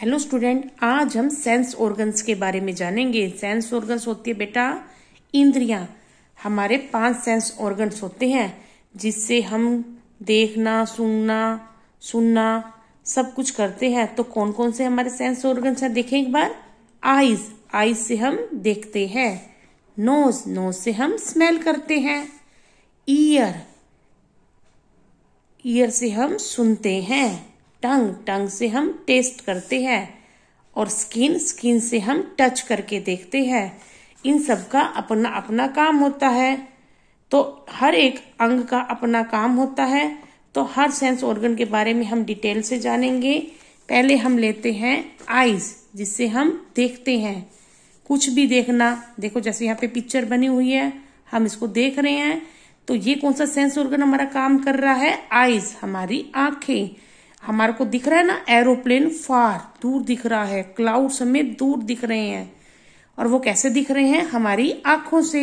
hello student आज हम sense organs के बारे में जानेंगे सेंस ऑर्गन्स होती है बेटा इंद्रियां हमारे पांच सेंस ऑर्गन्स होते हैं जिससे हम देखना सुनना सुनना सब कुछ करते हैं तो कौन कौन से हमारे सेंस ऑर्गन्स हैं देखें एक बार आईज आईज से हम देखते हैं नोज नोज से हम स्मेल करते हैं ईयर ईयर से हम सुनते हैं टंग टंग से हम टेस्ट करते हैं और स्किन स्किन से हम टच करके देखते हैं इन सब का अपना अपना काम होता है तो हर एक अंग का अपना काम होता है तो हर सेंस ऑर्गन के बारे में हम डिटेल से जानेंगे पहले हम लेते हैं आईज जिससे हम देखते हैं कुछ भी देखना देखो जैसे यहाँ पे पिक्चर बनी हुई है हम इसको देख रहे हैं तो ये कौन सा सेंस ऑर्गन हमारा काम कर रहा है आईज हमारी आंखें हमारे को दिख रहा है ना एरोप्लेन फार दूर दिख रहा है क्लाउड समेत दूर दिख रहे हैं और वो कैसे दिख रहे हैं हमारी आंखों से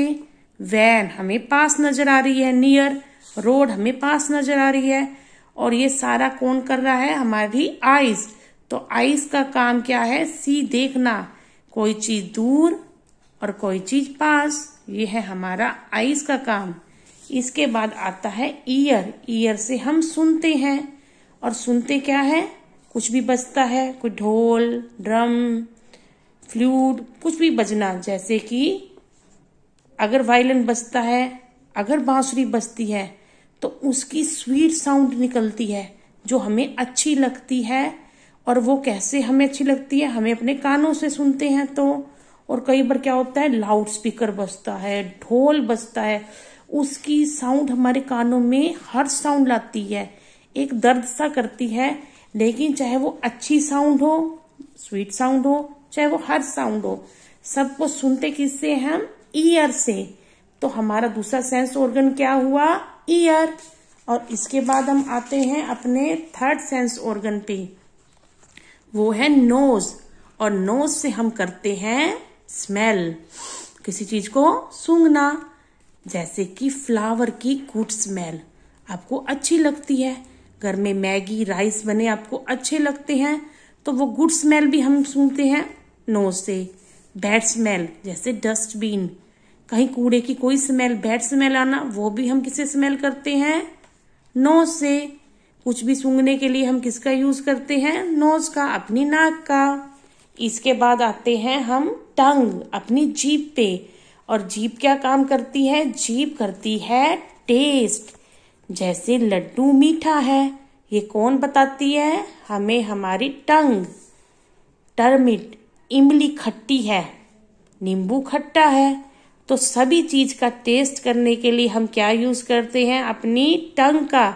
वैन हमें पास नजर आ रही है नियर रोड हमें पास नजर आ रही है और ये सारा कौन कर रहा है हमारी आईज तो आईज का काम क्या है सी देखना कोई चीज दूर और कोई चीज पास ये है हमारा आईज का काम इसके बाद आता है ईयर ईयर से हम सुनते हैं और सुनते क्या है कुछ भी बजता है कोई ढोल ड्रम फ्लूट कुछ भी बजना जैसे कि अगर वायलिन बजता है अगर बांसुरी बजती है तो उसकी स्वीट साउंड निकलती है जो हमें अच्छी लगती है और वो कैसे हमें अच्छी लगती है हमें अपने कानों से सुनते हैं तो और कई बार क्या होता है लाउड स्पीकर बजता है ढोल बजता है उसकी साउंड हमारे कानों में हर साउंड लाती है एक दर्द सा करती है लेकिन चाहे वो अच्छी साउंड हो स्वीट साउंड हो चाहे वो हर साउंड हो सबको सुनते किससे हम ईयर से तो हमारा दूसरा सेंस ऑर्गन क्या हुआ ईयर और इसके बाद हम आते हैं अपने थर्ड सेंस ऑर्गन पे वो है नोज और नोज से हम करते हैं स्मेल किसी चीज को सूंघना जैसे कि फ्लावर की गुड स्मेल आपको अच्छी लगती है घर में मैगी राइस बने आपको अच्छे लगते हैं तो वो गुड स्मेल भी हम सुनते हैं नोज से बैड स्मेल जैसे डस्टबिन कहीं कूड़े की कोई स्मेल बैड स्मेल आना वो भी हम किसे स्मेल करते हैं नोज से कुछ भी सूंघने के लिए हम किसका यूज करते हैं नोज का अपनी नाक का इसके बाद आते हैं हम टंग अपनी जीप पे और जीप क्या काम करती है जीप करती है टेस्ट जैसे लड्डू मीठा है ये कौन बताती है हमें हमारी टंग टर्मिट इमली खट्टी है नींबू खट्टा है तो सभी चीज का टेस्ट करने के लिए हम क्या यूज करते हैं अपनी टंग का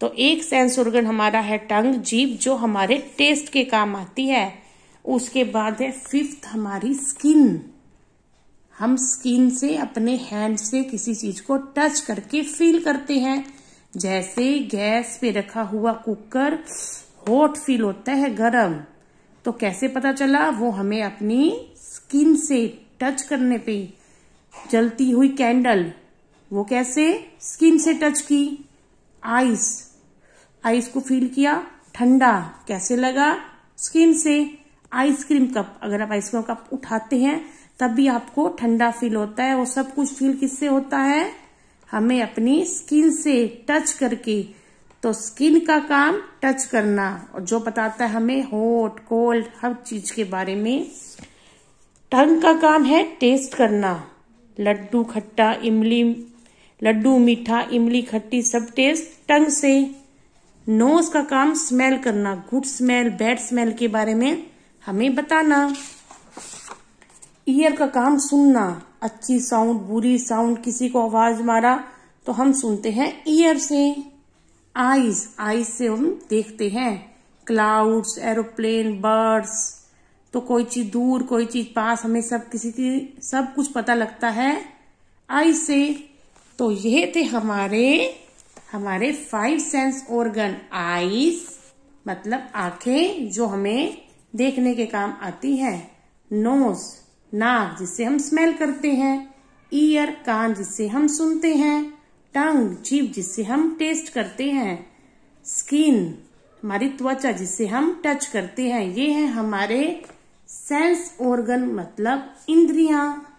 तो एक सेंस ऑर्गन हमारा है टंग जीभ जो हमारे टेस्ट के काम आती है उसके बाद है फिफ्थ हमारी स्किन हम स्किन से अपने हैंड से किसी चीज को टच करके फील करते हैं जैसे गैस पे रखा हुआ कुकर हॉट फील होता है गरम तो कैसे पता चला वो हमें अपनी स्किन से टच करने पे जलती हुई कैंडल वो कैसे स्किन से टच की आइस आइस को फील किया ठंडा कैसे लगा स्किन से आइसक्रीम कप अगर आप आइसक्रीम कप उठाते हैं तब भी आपको ठंडा फील होता है वो सब कुछ फील किससे होता है हमें अपनी स्किन से टच करके तो स्किन का काम टच करना और जो बताता है हमें हॉट कोल्ड हर चीज के बारे में टंग का काम है टेस्ट करना लड्डू खट्टा इमली लड्डू मीठा इमली खट्टी सब टेस्ट टंग से नोज का काम स्मेल करना गुड स्मेल बैड स्मेल के बारे में हमें बताना ईयर का काम सुनना अच्छी साउंड बुरी साउंड किसी को आवाज मारा तो हम सुनते हैं ईयर से आईज आईज से हम देखते हैं क्लाउड्स एरोप्लेन बर्ड्स तो कोई चीज दूर कोई चीज पास हमें सब किसी की सब कुछ पता लगता है आईज से तो ये थे हमारे हमारे फाइव सेंस ऑर्गन आईज मतलब आंखें जो हमें देखने के काम आती है नोज नाक जिससे हम स्मेल करते हैं ईयर कान जिससे हम सुनते हैं टंग जीव जिससे हम टेस्ट करते हैं स्किन हमारी त्वचा जिससे हम टच करते हैं ये है हमारे सेंस ऑर्गन मतलब इंद्रियां